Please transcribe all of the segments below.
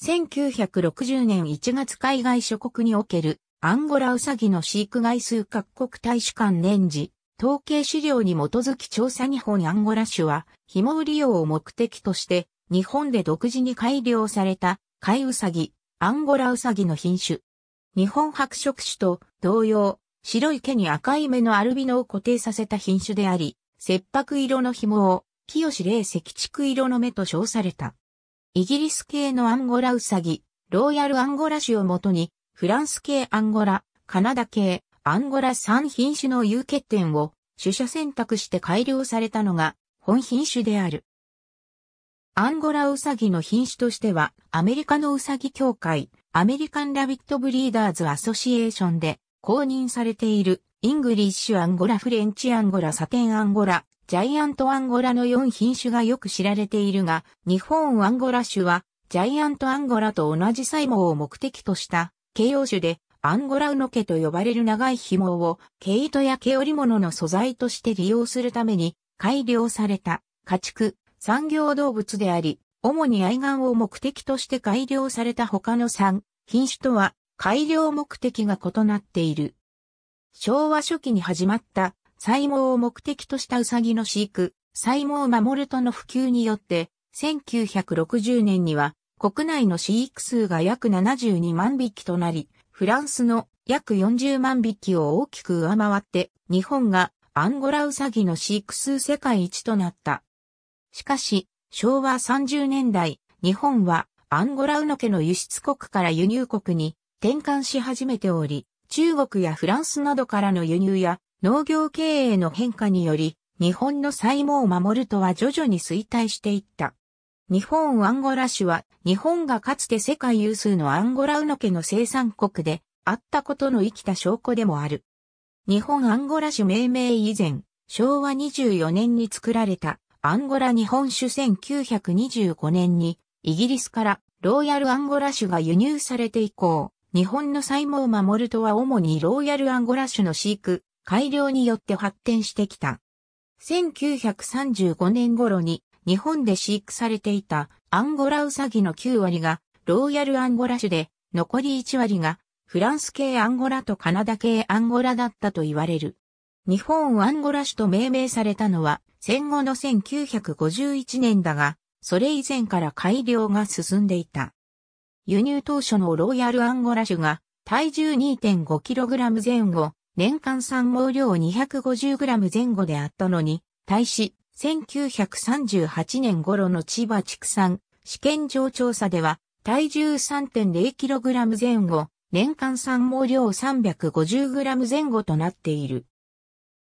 1960年1月海外諸国におけるアンゴラウサギの飼育外数各国大使館年次、統計資料に基づき調査日本アンゴラ種は、紐売利用を目的として、日本で独自に改良された、海ウサギ、アンゴラウサギの品種。日本白色種と同様、白い毛に赤い目のアルビノを固定させた品種であり、切迫色の紐を、清麗赤竹色の目と称された。イギリス系のアンゴラウサギ、ローヤルアンゴラ種をもとに、フランス系アンゴラ、カナダ系、アンゴラ3品種の有欠点を、取捨選択して改良されたのが、本品種である。アンゴラウサギの品種としては、アメリカのウサギ協会、アメリカンラビットブリーダーズアソシエーションで公認されている、イングリッシュアンゴラフレンチアンゴラサテンアンゴラ、ジャイアントアンゴラの4品種がよく知られているが、日本アンゴラ種は、ジャイアントアンゴラと同じ細毛を目的とした形容種で、アンゴラウノ毛と呼ばれる長い紐を毛糸や毛織物の素材として利用するために改良された家畜産業動物であり、主に愛玩を目的として改良された他の3品種とは改良目的が異なっている。昭和初期に始まった細毛を目的としたウサギの飼育、細毛守るとの普及によって、1960年には国内の飼育数が約72万匹となり、フランスの約40万匹を大きく上回って、日本がアンゴラウサギの飼育数世界一となった。しかし、昭和30年代、日本はアンゴラウノケの輸出国から輸入国に転換し始めており、中国やフランスなどからの輸入や農業経営の変化により、日本の債務を守るとは徐々に衰退していった。日本アンゴラ種は、日本がかつて世界有数のアンゴラウノ家の生産国で、あったことの生きた証拠でもある。日本アンゴラ種命名以前、昭和24年に作られたアンゴラ日本種1925年にイギリスからローヤルアンゴラ種が輸入されて以降、日本の細毛を守るとは主にローヤルアンゴラ種の飼育、改良によって発展してきた。1935年頃に日本で飼育されていたアンゴラウサギの9割がローヤルアンゴラ種で残り1割がフランス系アンゴラとカナダ系アンゴラだったと言われる。日本アンゴラ種と命名されたのは戦後の1951年だが、それ以前から改良が進んでいた。輸入当初のローヤルアンゴラ種が体重 2.5kg 前後、年間産毛量 250g 前後であったのに、対し、1938年頃の千葉畜産試験場調査では、体重 3.0kg 前後、年間産毛量 350g 前後となっている。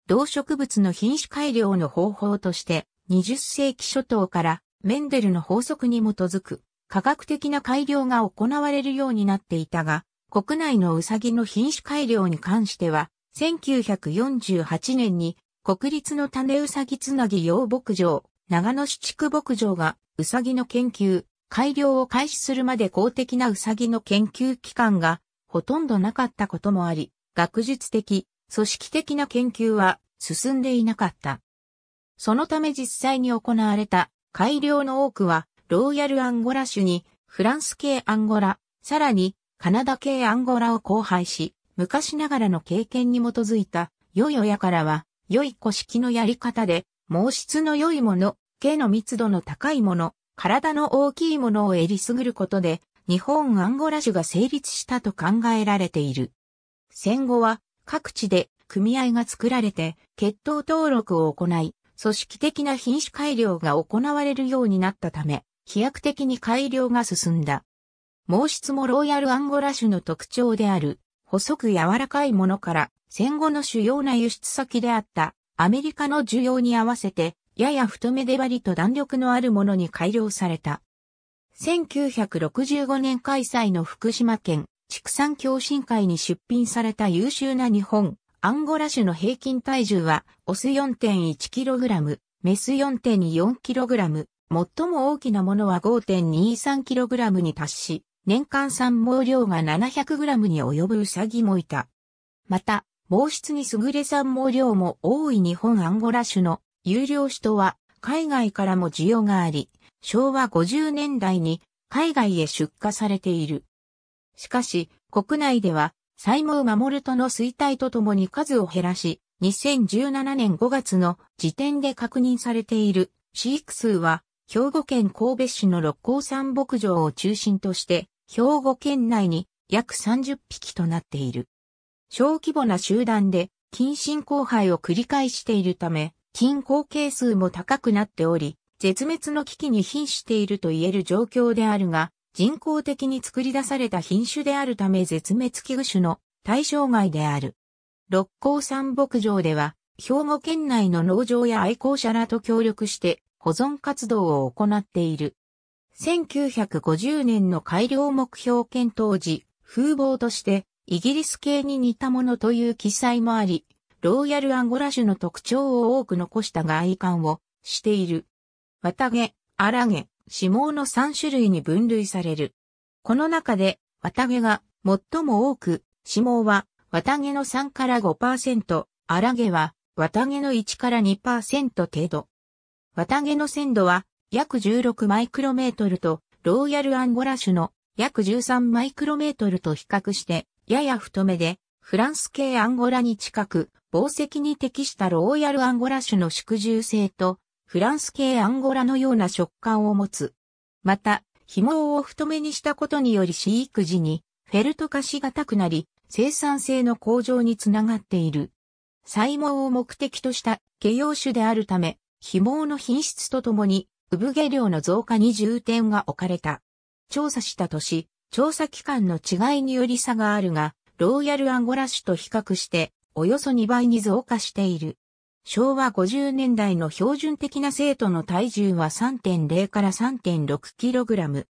動植物の品種改良の方法として、20世紀初頭からメンデルの法則に基づく科学的な改良が行われるようになっていたが、国内のウサギの品種改良に関しては、1948年に国立の種ウサギつなぎ用牧場、長野市地区牧場がウサギの研究、改良を開始するまで公的なウサギの研究機関がほとんどなかったこともあり、学術的、組織的な研究は進んでいなかった。そのため実際に行われた改良の多くは、ローヤルアンゴラ種にフランス系アンゴラ、さらにカナダ系アンゴラを交配し、昔ながらの経験に基づいた、良い親からは、良い古式のやり方で、毛質の良いもの、毛の密度の高いもの、体の大きいものをえりすぐることで、日本アンゴラ種が成立したと考えられている。戦後は各地で組合が作られて血統登録を行い、組織的な品種改良が行われるようになったため、飛躍的に改良が進んだ。毛質もロイヤルアンゴラ種の特徴である、細く柔らかいものから、戦後の主要な輸出先であったアメリカの需要に合わせて、やや太めでバリと弾力のあるものに改良された。1965年開催の福島県畜産共進会に出品された優秀な日本、アンゴラ種の平均体重は、オス 4.1kg、メス 4.4kg、最も大きなものは 5.23kg に達し、年間産毛量が 700g に及ぶウサギもいた。また、毛質に優れ産毛量も多い日本アンゴラ種の有料種とは海外からも需要があり、昭和50年代に海外へ出荷されている。しかし、国内では、細毛マモルトの衰退とともに数を減らし、2017年5月の時点で確認されている飼育数は、兵庫県神戸市の六甲山牧場を中心として兵庫県内に約30匹となっている。小規模な集団で近親交配を繰り返しているため、近後係数も高くなっており、絶滅の危機に瀕していると言える状況であるが、人工的に作り出された品種であるため絶滅危惧種の対象外である。六甲山牧場では、兵庫県内の農場や愛好者らと協力して保存活動を行っている。1950年の改良目標検討時、風貌としてイギリス系に似たものという記載もあり、ローヤルアンゴラ種の特徴を多く残した外観をしている。綿毛、荒毛、脂毛の3種類に分類される。この中で、綿毛が最も多く、脂毛は綿毛の3から5%、荒毛は綿毛の1から2%程度。綿毛の鮮度は約16マイクロメートルと、ローヤルアンゴラ種の約13マイクロメートルと比較して、やや太めで、フランス系アンゴラに近く、宝石に適したローヤルアンゴラ種の縮重性と、フランス系アンゴラのような食感を持つ。また、紐を太めにしたことにより飼育時に、フェルト化しがたくなり、生産性の向上につながっている。細毛を目的とした形容種であるため、紐の品質とともに産毛量の増加に重点が置かれた。調査した年、調査期間の違いにより差があるが、ローヤルアンゴラ種と比較して、およそ2倍に増加している。昭和50年代の標準的な生徒の体重は3.0から 3.6kg。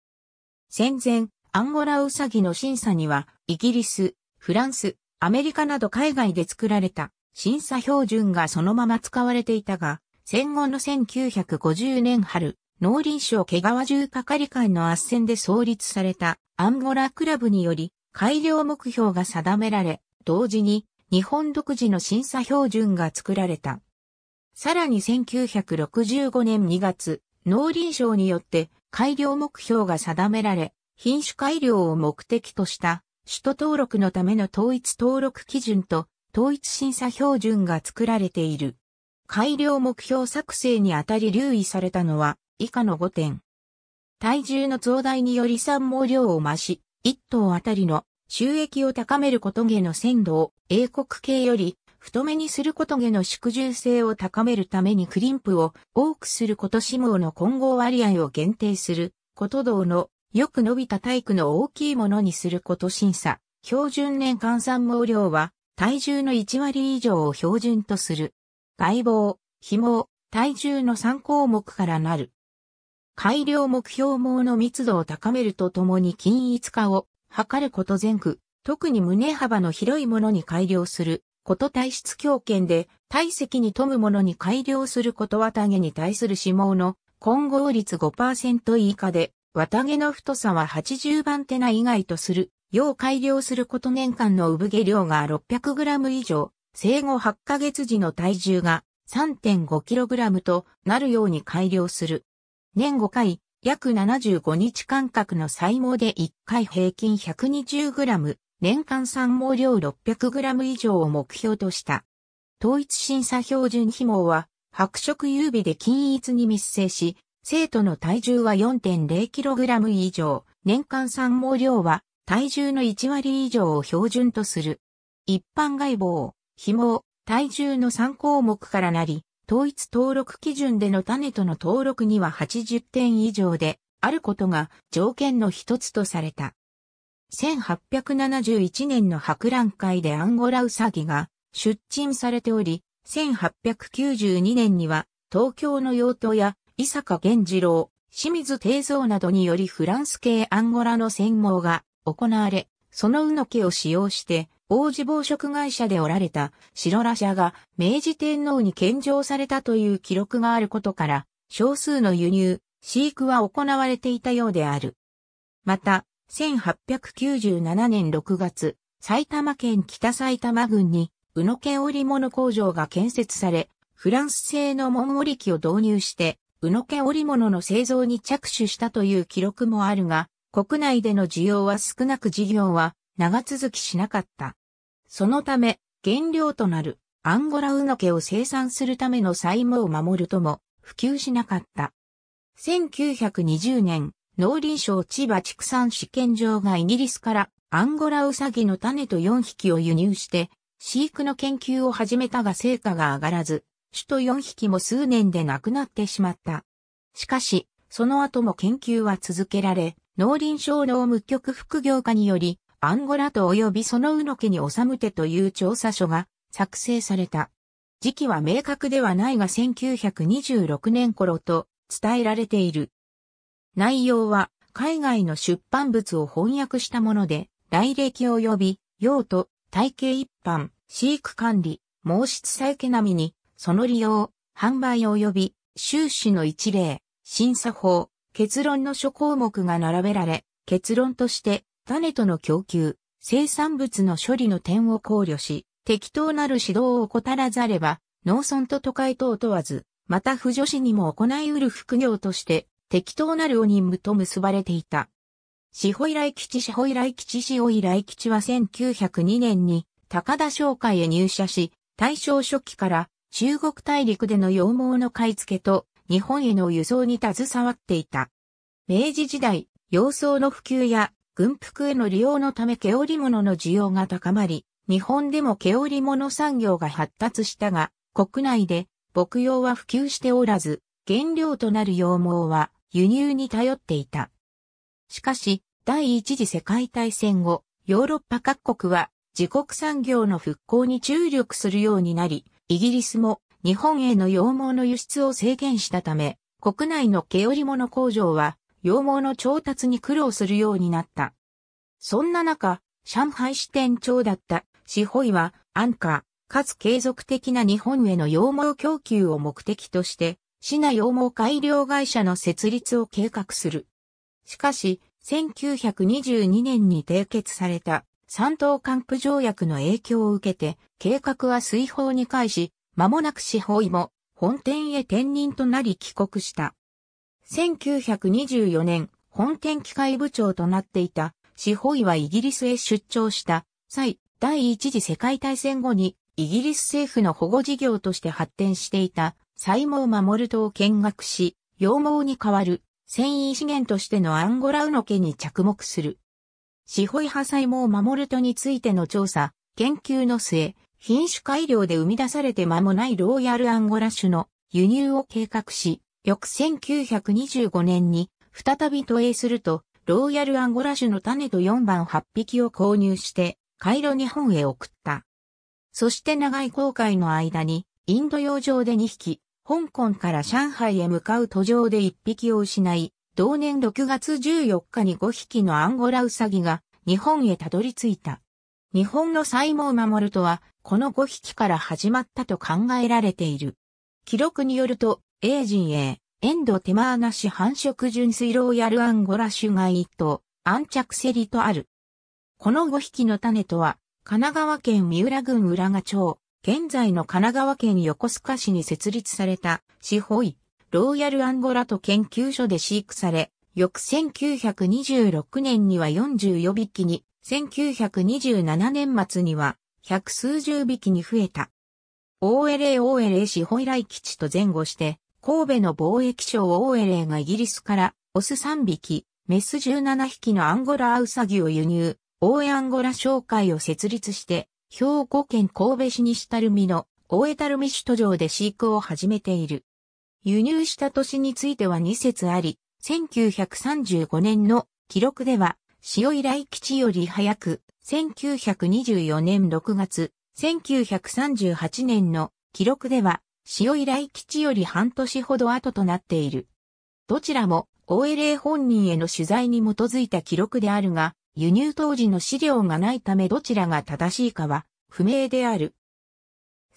戦前、アンゴラウサギの審査には、イギリス、フランス、アメリカなど海外で作られた審査標準がそのまま使われていたが、戦後の1950年春、農林省毛川重係官の斡旋で創立されたアンゴラクラブにより改良目標が定められ、同時に日本独自の審査標準が作られた。さらに1965年2月、農林省によって改良目標が定められ、品種改良を目的とした首都登録のための統一登録基準と統一審査標準が作られている。改良目標作成にあたり留意されたのは以下の5点。体重の増大により参毛量を増し、1頭あたりの収益を高めることげの鮮度を英国系より太めにすることげの縮重性を高めるためにクリンプを多くすること脂肪の混合割合を限定すること同のよく伸びた体育の大きいものにすること審査。標準年間産毛量は体重の1割以上を標準とする。外棒、紐、体重の3項目からなる。改良目標網の密度を高めるとともに均一化を図ること前後、特に胸幅の広いものに改良すること体質強権で体積に富むものに改良すること綿毛に対する脂肪の混合率5%以下で綿毛の太さは80番手な以外とする要改良すること年間の産毛量が 600g 以上生後8ヶ月時の体重が 3.5kg となるように改良する。年5回、約75日間隔の細毛で1回平均 120g、年間産毛量 600g 以上を目標とした。統一審査標準紐毛は白色優美で均一に密生し、生徒の体重は 4.0kg 以上、年間産毛量は体重の1割以上を標準とする。一般外貌。紐、体重の3項目からなり、統一登録基準での種との登録には80点以上であることが条件の一つとされた。1871年の博覧会でアンゴラウサギが出陳されており、1892年には東京の用途や伊坂源次郎、清水定蔵などによりフランス系アンゴラの専門が行われ、そのうの毛を使用して王子暴食会社でおられた白羅社が明治天皇に献上されたという記録があることから、少数の輸入、飼育は行われていたようである。また、1897年6月、埼玉県北埼玉郡に、宇野県織物工場が建設され、フランス製の門織機を導入して、宇野県織物の製造に着手したという記録もあるが、国内での需要は少なく事業は長続きしなかった。そのため、原料となるアンゴラウノケを生産するための債務を守るとも普及しなかった。1920年、農林省千葉畜産試験場がイギリスからアンゴラウサギの種と4匹を輸入して、飼育の研究を始めたが成果が上がらず、種と4匹も数年で亡くなってしまった。しかし、その後も研究は続けられ、農林省農務局副業化により、アンゴラと及びそのうの家に治手という調査書が作成された。時期は明確ではないが1926年頃と伝えられている。内容は海外の出版物を翻訳したもので、来歴及び用途、体系一般、飼育管理、毛質再毛並みに、その利用、販売及び収支の一例、審査法、結論の諸項目が並べられ、結論として種との供給、生産物の処理の点を考慮し、適当なる指導を怠らざれば、農村と都会とを問わず、また不助士にも行い得る副業として、適当なるお任務と結ばれていた。志保依頼吉志保依頼吉志保依頼吉は1902年に高田商会へ入社し、大正初期から中国大陸での羊毛の買い付けと日本への輸送に携わっていた。明治時代、洋装の普及や軍服への利用のため毛織物の需要が高まり、日本でも毛織物産業が発達したが、国内で牧羊は普及しておらず、原料となる羊毛は輸入に頼っていた。しかし、第一次世界大戦後、ヨーロッパ各国は自国産業の復興に注力するようになり、イギリスも日本への羊毛の輸出を制限したため、国内の毛織物工場は羊毛の調達に苦労するようになった。そんな中、上海支店長だったシホイは安価、かつ継続的な日本への羊毛供給を目的として、市内羊毛改良会社の設立を計画する。しかし、1922年に締結された三島管区条約の影響を受けて、計画は水泡に返し、間もなく司法医も本店へ転任となり帰国した。1924年、本店機械部長となっていた、シホイはイギリスへ出張した際、第一次世界大戦後にイギリス政府の保護事業として発展していた細毛守トを見学し、羊毛に代わる繊維資源としてのアンゴラウノケに着目する。シホイ派細毛守トについての調査、研究の末、品種改良で生み出されて間もないローヤルアンゴラ種の輸入を計画し、翌1925年に再び投影すると、ローヤルアンゴラ種の種と4番8匹を購入して、カイロ日本へ送った。そして長い航海の間に、インド洋上で2匹、香港から上海へ向かう途上で1匹を失い、同年6月14日に5匹のアンゴラウサギが日本へたどり着いた。日本の細毛守るとは、この5匹から始まったと考えられている。記録によると、A 陣営、エンド手間なし繁殖純水ローヤルアンゴラ種が1頭、安着セリとある。この5匹の種とは、神奈川県三浦郡浦賀町、現在の神奈川県横須賀市に設立された、市保医、ローヤルアンゴラと研究所で飼育され、翌1926年には44匹に、1927年末には、百数十匹に増えた。OLAOLA 市保来基地と前後して、神戸の貿易商オーエレーがイギリスからオス3匹、メス17匹のアンゴラアウサギを輸入、大江アンゴラ商会を設立して、兵庫県神戸市西垂みの大江垂水市都城で飼育を始めている。輸入した年については2節あり、1935年の記録では、塩依頼基地より早く、1924年6月、1938年の記録では、潮井来吉より半年ほど後となっている。どちらも OLA 本人への取材に基づいた記録であるが、輸入当時の資料がないためどちらが正しいかは不明である。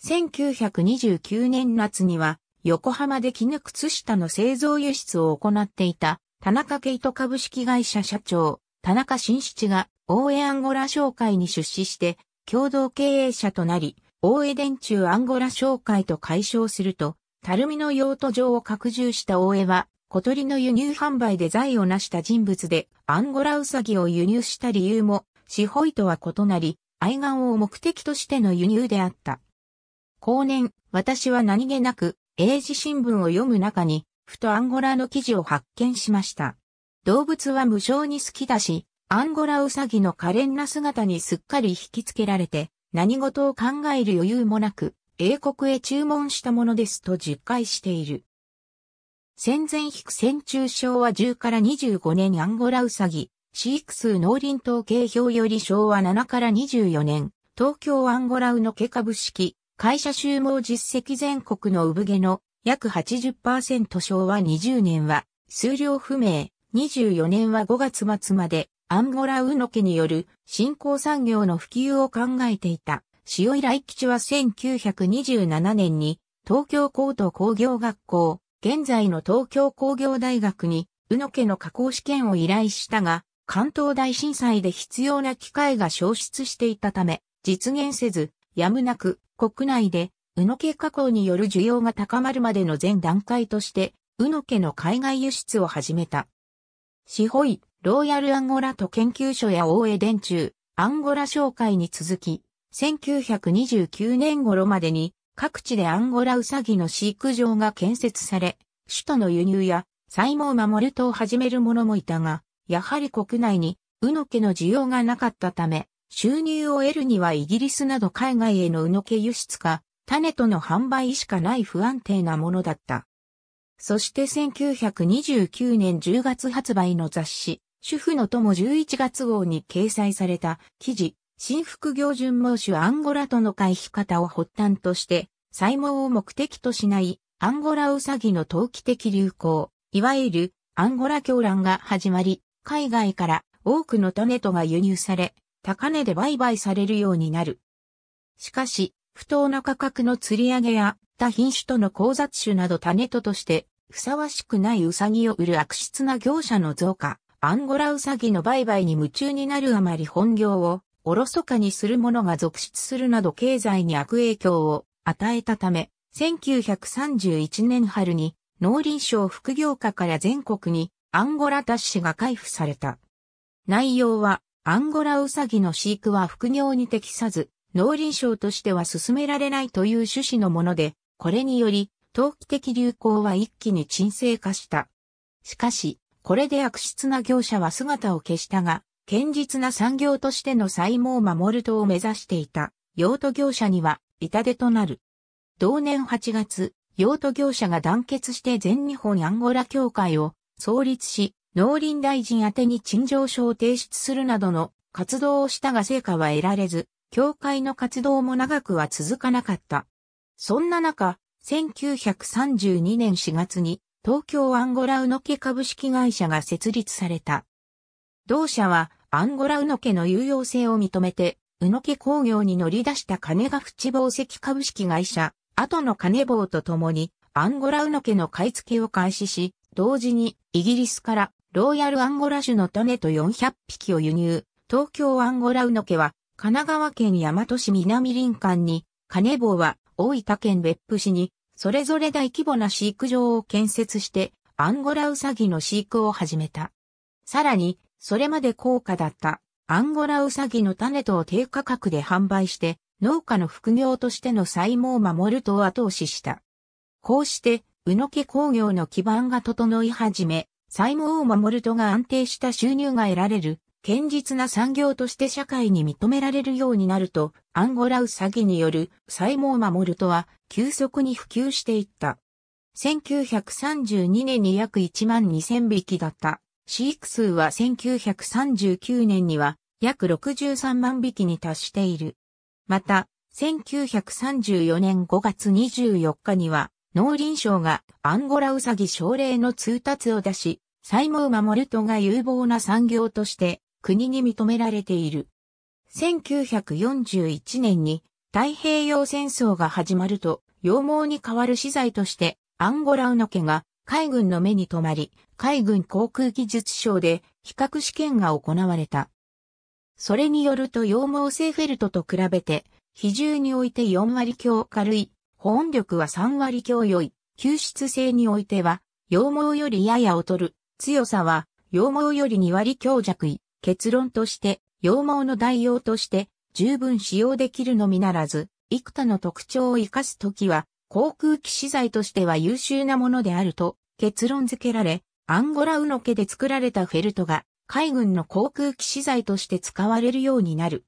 1929年夏には横浜で絹靴下の製造輸出を行っていた田中ケイト株式会社社長田中新七が大江アンゴラ商会に出資して共同経営者となり大江電柱アンゴラ商会と解消すると、垂水の用途上を拡充した大江は、小鳥の輸入販売で財を成した人物で、アンゴラウサギを輸入した理由も、シホイとは異なり、愛玩を目的としての輸入であった。後年、私は何気なく、英字新聞を読む中に、ふとアンゴラの記事を発見しました。動物は無償に好きだし、アンゴラウサギの可憐な姿にすっかり引きつけられて、何事を考える余裕もなく、英国へ注文したものですと実戒している。戦前引く戦中昭和10から25年アンゴラウサギ、飼育数農林統計表より昭和7から24年、東京アンゴラウの毛株式、会社収合実績全国の産毛の約80%昭和20年は、数量不明、24年は5月末までアンゴラウノ家による新興産業の普及を考えていた。塩井来吉は1927年に東京高等工業学校、現在の東京工業大学に、ウノ家の加工試験を依頼したが、関東大震災で必要な機械が消失していたため、実現せず、やむなく国内でウノ家加工による需要が高まるまでの全段階として、ウノ家の海外輸出を始めた。しほい、ローヤルアンゴラと研究所や大江電柱、アンゴラ商会に続き、1929年頃までに各地でアンゴラウサギの飼育場が建設され、首都の輸入や細毛守るとを始める者もいたが、やはり国内に、うのケの需要がなかったため、収入を得るにはイギリスなど海外へのうのケ輸出か、種との販売しかない不安定なものだった。そして1929年10月発売の雑誌、主婦の友11月号に掲載された記事、新副業順盲種アンゴラとの回避方を発端として、細盲を目的としないアンゴラウサギの投機的流行、いわゆるアンゴラ狂乱が始まり、海外から多くの種とが輸入され、高値で売買されるようになる。しかし、不当な価格の釣り上げや他品種との交雑種など種ととして、ふさわしくないウサギを売る悪質な業者の増加、アンゴラウサギの売買に夢中になるあまり本業をおろそかにする者が続出するなど経済に悪影響を与えたため、1931年春に農林省副業課から全国にアンゴラ達ュが開付された。内容はアンゴラウサギの飼育は副業に適さず、農林省としては進められないという趣旨のもので、これにより、投機的流行は一気に沈静化した。しかし、これで悪質な業者は姿を消したが、堅実な産業としての債務を守るとを目指していた、用途業者には痛手となる。同年8月、用途業者が団結して全日本アンゴラ協会を創立し、農林大臣宛てに陳情書を提出するなどの活動をしたが成果は得られず、協会の活動も長くは続かなかった。そんな中、1932年4月に東京アンゴラウノケ株式会社が設立された。同社はアンゴラウノケの有用性を認めて、ウノケ工業に乗り出した金ヶ淵宝石株式会社、後の金棒と共に、アンゴラウノケの買い付けを開始し、同時にイギリスからロイヤルアンゴラ種の種と400匹を輸入。東京アンゴラウノケは神奈川県大和市南林間に、金棒は大分県別府市にそれぞれ大規模な飼育場を建設して、アンゴラウサギの飼育を始めた。さらに、それまで高価だったアンゴラウサギの種とを低価格で販売して、農家の副業としての細毛を守ると後押しした。こうして、宇野家工業の基盤が整い始め、細毛を守るとが安定した収入が得られる堅実な産業として社会に認められるようになると、アンゴラウサギによる細毛守るとは急速に普及していった。1932年に約1万2000匹だった飼育数は1939年には約63万匹に達している。また、1934年5月24日には農林省がアンゴラウサギ省令の通達を出し、細毛守るとが有望な産業として国に認められている。1941年に太平洋戦争が始まると、羊毛に代わる資材としてアンゴラウノ家が海軍の目に留まり、海軍航空技術省で比較試験が行われた。それによると羊毛製フェルトと比べて、比重において4割強軽い、保温力は3割強良い、吸湿性においては、羊毛よりやや劣る、強さは羊毛より2割強弱い。結論として、羊毛の代用として十分使用できるのみならず、幾多の特徴を生かすときは、航空機資材としては優秀なものであると結論付けられ、アンゴラウノケで作られたフェルトが海軍の航空機資材として使われるようになる。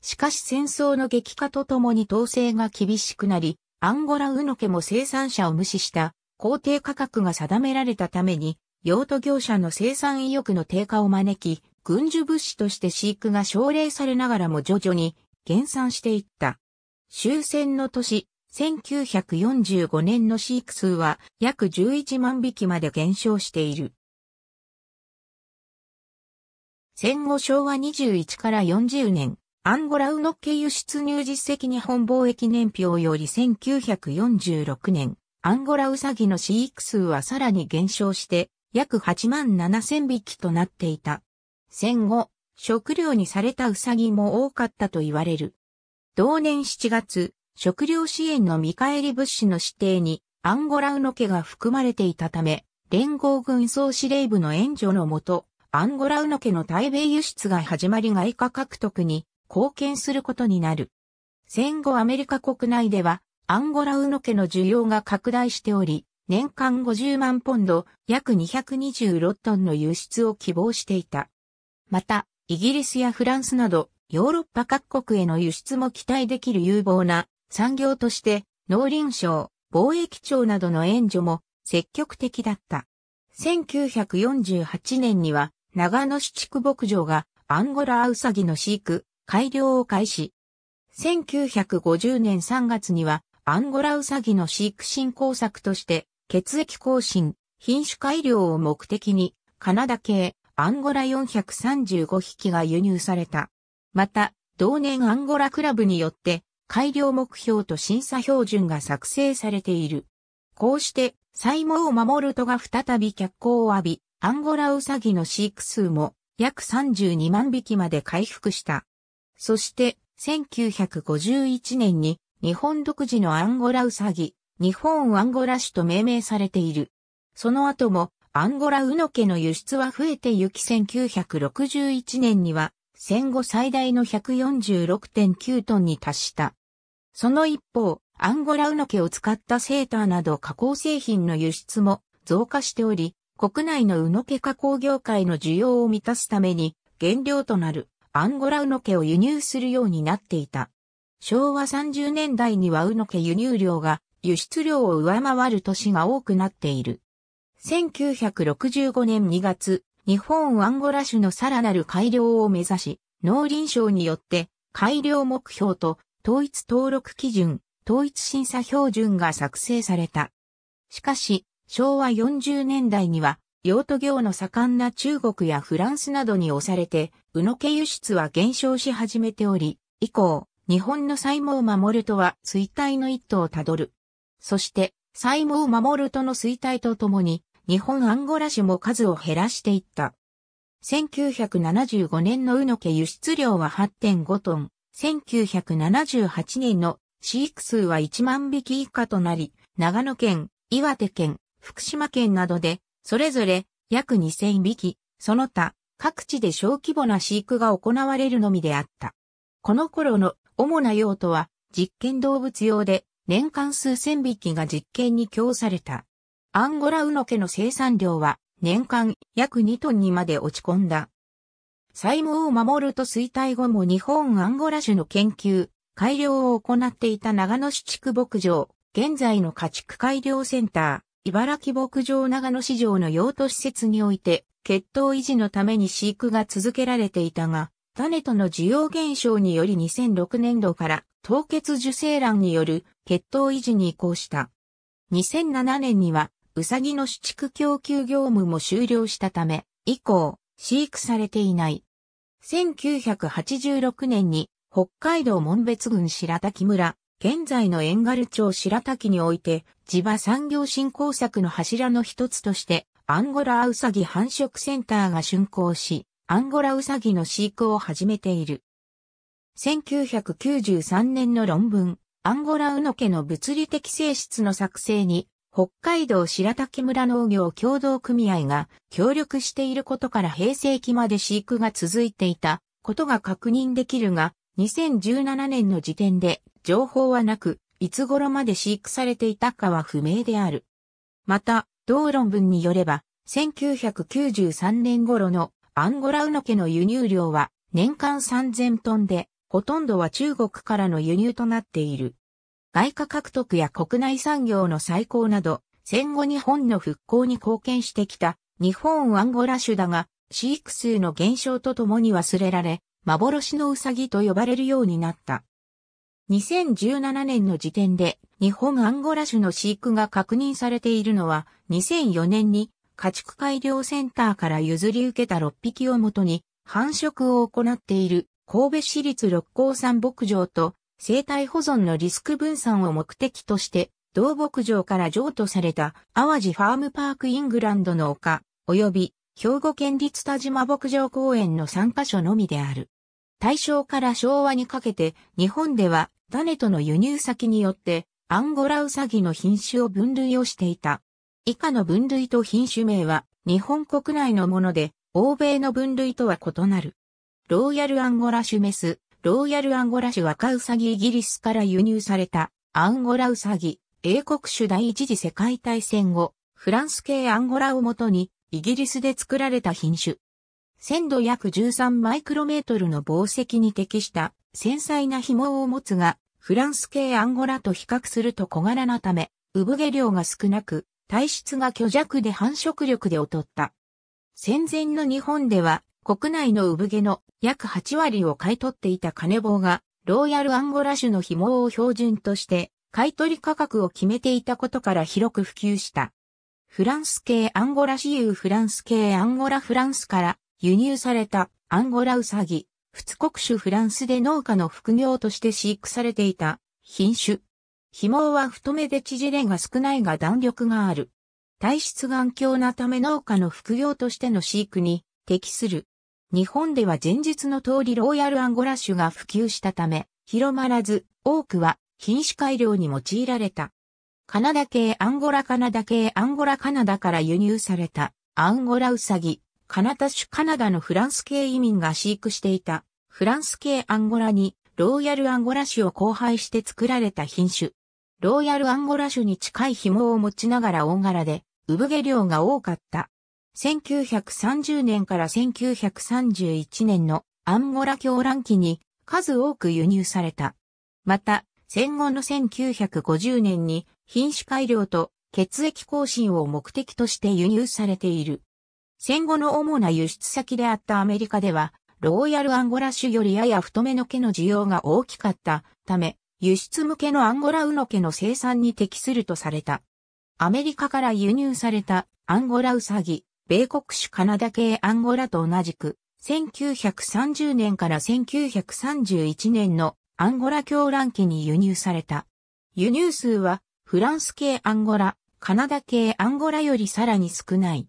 しかし戦争の激化とともに統制が厳しくなり、アンゴラウノケも生産者を無視した工程価格が定められたために、用途業者の生産意欲の低下を招き、軍需物資として飼育が奨励されながらも徐々に減産していった。終戦の年、1945年の飼育数は約11万匹まで減少している。戦後昭和21から40年、アンゴラウノッケ輸出入実績日本貿易年表より1946年、アンゴラウサギの飼育数はさらに減少して、約8万7千匹となっていた。戦後、食料にされたウサギも多かったと言われる。同年7月、食料支援の見返り物資の指定にアンゴラウノ家が含まれていたため、連合軍総司令部の援助のもと、アンゴラウノ家の対米輸出が始まり外貨獲得に貢献することになる。戦後アメリカ国内では、アンゴラウノ家の需要が拡大しており、年間50万ポンド、約226トンの輸出を希望していた。また、イギリスやフランスなど、ヨーロッパ各国への輸出も期待できる有望な産業として、農林省、貿易庁などの援助も積極的だった。1948年には、長野市畜牧場がアンゴラアウサギの飼育、改良を開始。1950年3月には、アンゴラウサギの飼育振興策として、血液更新、品種改良を目的に、カナダ系、アンゴラ435匹が輸入された。また、同年アンゴラクラブによって改良目標と審査標準が作成されている。こうして、サモウを守るとが再び脚光を浴び、アンゴラウサギの飼育数も約32万匹まで回復した。そして、1951年に日本独自のアンゴラウサギ、日本アンゴラ種と命名されている。その後もアンゴラウノ家の輸出は増えてゆき1961年には戦後最大の146.9トンに達した。その一方、アンゴラウノ毛を使ったセーターなど加工製品の輸出も増加しており、国内のウノ毛加工業界の需要を満たすために原料となるアンゴラウノ毛を輸入するようになっていた。昭和30年代にはウノ毛輸入量が輸出量を上回る年が多くなっている。1965年2月、日本アンゴラ種のさらなる改良を目指し、農林省によって改良目標と統一登録基準、統一審査標準が作成された。しかし、昭和40年代には、用途業の盛んな中国やフランスなどに押されて、宇野家輸出は減少し始めており、以降、日本の細胞を守るとは衰退の一途をたどる。そして、細胞を守るとの衰退とともに、日本アンゴラ種も数を減らしていった。1975年のウノケ輸出量は8.5トン、1978年の飼育数は1万匹以下となり、長野県、岩手県、福島県などで、それぞれ約2000匹、その他、各地で小規模な飼育が行われるのみであった。この頃の主な用途は、実験動物用で、年間数千匹が実験に供された。アンゴラウノケの生産量は年間約2トンにまで落ち込んだ。細胞を守ると衰退後も日本アンゴラ種の研究、改良を行っていた長野市地区牧場、現在の家畜改良センター、茨城牧場長野市場の用途施設において、血統維持のために飼育が続けられていたが、種との需要減少により2006年度から凍結受精卵による血統維持に移行した。2007年にはウサギの飼畜供給業務も終了したため、以降、飼育されていない。1986年に北海道門別郡白滝村、現在の遠軽町白滝において、地場産業振興策の柱の一つとして、アンゴラウサギ繁殖センターが竣工し、アンゴラウサギの飼育を始めている。1993年の論文、アンゴラウノ家の物理的性質の作成に北海道白滝村農業協同組合が協力していることから平成期まで飼育が続いていたことが確認できるが、2017年の時点で情報はなく、いつ頃まで飼育されていたかは不明である。また、同論文によれば、1993年頃のアンゴラウノ家の輸入量は年間3000トンで、ほとんどは中国からの輸入となっている。外貨獲得や国内産業の再興など、戦後日本の復興に貢献してきた日本アンゴラ種だが、飼育数の減少とともに忘れられ、幻のウサギと呼ばれるようになった。2017年の時点で日本アンゴラ種の飼育が確認されているのは2004年に家畜改良センターから譲り受けた6匹をもとに繁殖を行っている神戸市立六甲山牧場と生態保存のリスク分散を目的として、同牧場から譲渡された淡路ファームパークイングランドの丘、及び兵庫県立田島牧場公園の3カ所のみである。大正から昭和にかけて日本では種との輸入先によってアンゴラウサギの品種を分類をしていた。以下の分類と品種名は日本国内のもので欧米の分類とは異なる。ローヤルアンゴラシュメス、ローヤルアンゴラ種若ウサギイギリスから輸入されたアンゴラウサギ、英国種第一次世界大戦後、フランス系アンゴラをもとにイギリスで作られた品種。鮮度約13マイクロメートルの紡績に適した繊細な紐を持つが、フランス系アンゴラと比較すると小柄なため、産毛量が少なく、体質が虚弱で繁殖力で劣った。戦前の日本では、国内の産毛の約8割を買い取っていた金棒が、ローヤルアンゴラ種の紐を標準として、買取価格を決めていたことから広く普及した。フランス系アンゴラ私有フランス系アンゴラフランスから輸入されたアンゴラウサギ、仏国種フランスで農家の副業として飼育されていた品種。紐は太めで縮れが少ないが弾力がある。体質頑強なため農家の副業としての飼育に適する。日本では前述の通りローヤルアンゴラ種が普及したため、広まらず、多くは品種改良に用いられた。カナダ系アンゴラカナダ系アンゴラカナダから輸入されたアンゴラウサギ、カナダ種カナダのフランス系移民が飼育していたフランス系アンゴラにローヤルアンゴラ種を交配して作られた品種。ローヤルアンゴラ種に近い紐を持ちながら大柄で、産毛量が多かった1930年から1931年のアンゴラ狂乱期に数多く輸入された。また、戦後の1950年に品種改良と血液更新を目的として輸入されている。戦後の主な輸出先であったアメリカでは、ローヤルアンゴラ種よりやや太めの毛の需要が大きかったため、輸出向けのアンゴラウの毛の生産に適するとされた。アメリカから輸入されたアンゴラウサギ、米国種カナダ系アンゴラと同じく、1930年から1931年のアンゴラ狂乱期に輸入された。輸入数はフランス系アンゴラ、カナダ系アンゴラよりさらに少ない。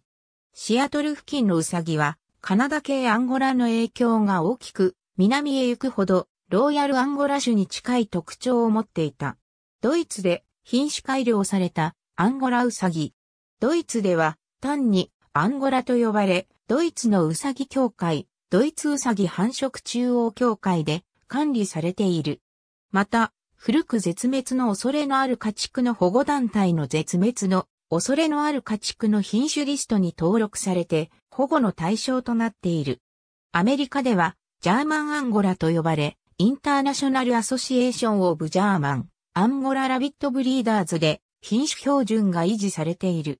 シアトル付近のウサギはカナダ系アンゴラの影響が大きく南へ行くほどローヤルアンゴラ種に近い特徴を持っていた。ドイツで品種改良されたアンゴラウサギ。ドイツでは単にアンゴラと呼ばれ、ドイツのウサギ協会、ドイツウサギ繁殖中央協会で管理されている。また、古く絶滅の恐れのある家畜の保護団体の絶滅の恐れのある家畜の品種リストに登録されて保護の対象となっている。アメリカではジャーマンアンゴラと呼ばれ、インターナショナルアソシエーションオブジャーマン、アンゴララビットブリーダーズで品種標準が維持されている。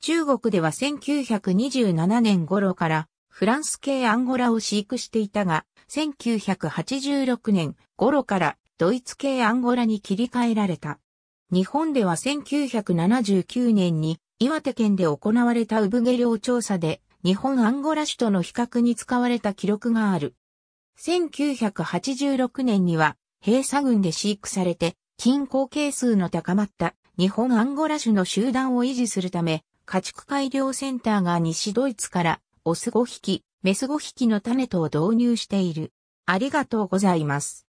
中国では1927年頃からフランス系アンゴラを飼育していたが、1986年頃からドイツ系アンゴラに切り替えられた。日本では1979年に岩手県で行われた産毛量調査で日本アンゴラ種との比較に使われた記録がある。1986年には閉鎖群で飼育されて、近衡係数の高まった日本アンゴラ種の集団を維持するため、家畜改良センターが西ドイツからオス5匹、メス5匹の種とを導入している。ありがとうございます。